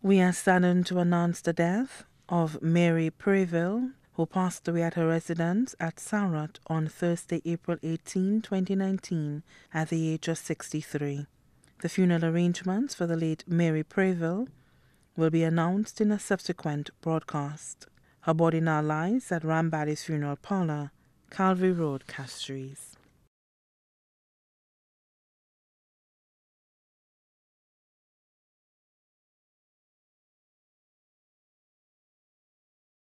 We are saddened to announce the death of Mary Preville, who passed away at her residence at Sarat on Thursday, April 18, 2019, at the age of 63. The funeral arrangements for the late Mary Preville will be announced in a subsequent broadcast. Her body now lies at Rambali's Funeral Parlor, Calvary Road, Castries.